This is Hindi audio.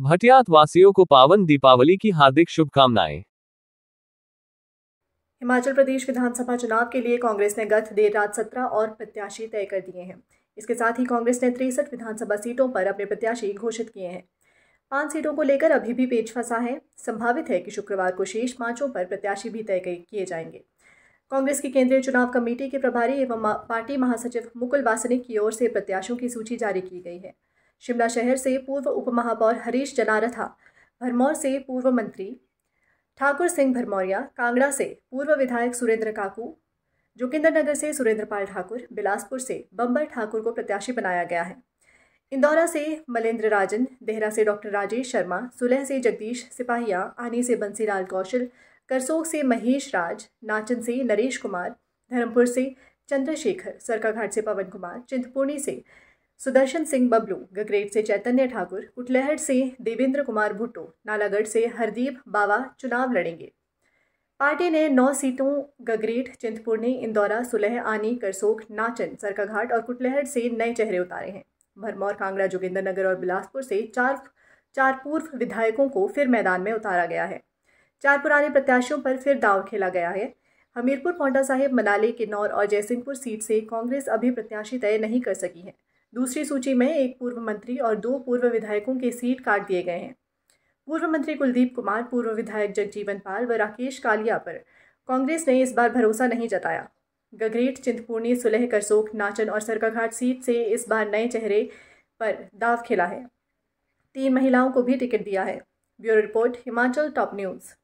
भटियात वासियों को पावन दीपावली की हार्दिक शुभकामनाएं हिमाचल प्रदेश विधानसभा चुनाव के लिए कांग्रेस ने गत देर रात सत्रह और प्रत्याशी तय कर दिए हैं इसके साथ ही कांग्रेस ने तिरसठ विधानसभा सीटों पर अपने प्रत्याशी घोषित किए हैं पांच सीटों को लेकर अभी भी पेच फंसा है संभावित है कि शुक्रवार को शेष पांचों पर प्रत्याशी भी तय किए जाएंगे कांग्रेस की केंद्रीय चुनाव कमेटी के प्रभारी एवं पार्टी महासचिव मुकुल वासनिक की ओर से प्रत्याशियों की सूची जारी की गई है शिमला शहर से पूर्व उपमहापौर हरीश जनारथा भरमौर से पूर्व मंत्री ठाकुर सिंह भरमौरिया कांगड़ा से पूर्व विधायक सुरेंद्र काकू जोगिंदरनगर से सुरेंद्रपाल ठाकुर बिलासपुर से बम्बर ठाकुर को प्रत्याशी बनाया गया है इंदौरा से मलेंद्र राजन देहरा से डॉक्टर राजेश शर्मा सुलह से जगदीश सिपाहिया आनी से बंसीलाल कौशल करसोग से महेश राज नाचन से नरेश कुमार धर्मपुर से चंद्रशेखर सरकाघाट से पवन कुमार चिंतपूर्णी से सुदर्शन सिंह बबलू गगरेट से चैतन्य ठाकुर कुटलहर से देवेंद्र कुमार भुट्टो नालागढ़ से हरदीप बावा चुनाव लड़ेंगे पार्टी ने नौ सीटों गगरेट चिंतपूर्णी इंदौरा सुलह आनी करसोग नाचन सरकाघाट और कुटलहर से नए चेहरे उतारे हैं भरमौर कांगड़ा जोगिंदरनगर और बिलासपुर से चार चार पूर्व विधायकों को फिर मैदान में उतारा गया है चार पुराने प्रत्याशियों पर फिर दाव खेला गया है हमीरपुर पौटा साहिब मनाली किन्नौर और जयसिंहपुर सीट से कांग्रेस अभी प्रत्याशी तय नहीं कर सकी है दूसरी सूची में एक पूर्व मंत्री और दो पूर्व विधायकों के सीट काट दिए गए हैं पूर्व मंत्री कुलदीप कुमार पूर्व विधायक जगजीवन पाल व राकेश कालिया पर कांग्रेस ने इस बार भरोसा नहीं जताया गगरेट चिंतपूर्णी सुलह करसोक नाचन और सरकाघाट सीट से इस बार नए चेहरे पर दाव खेला है तीन महिलाओं को भी टिकट दिया है bureau report Himachal top news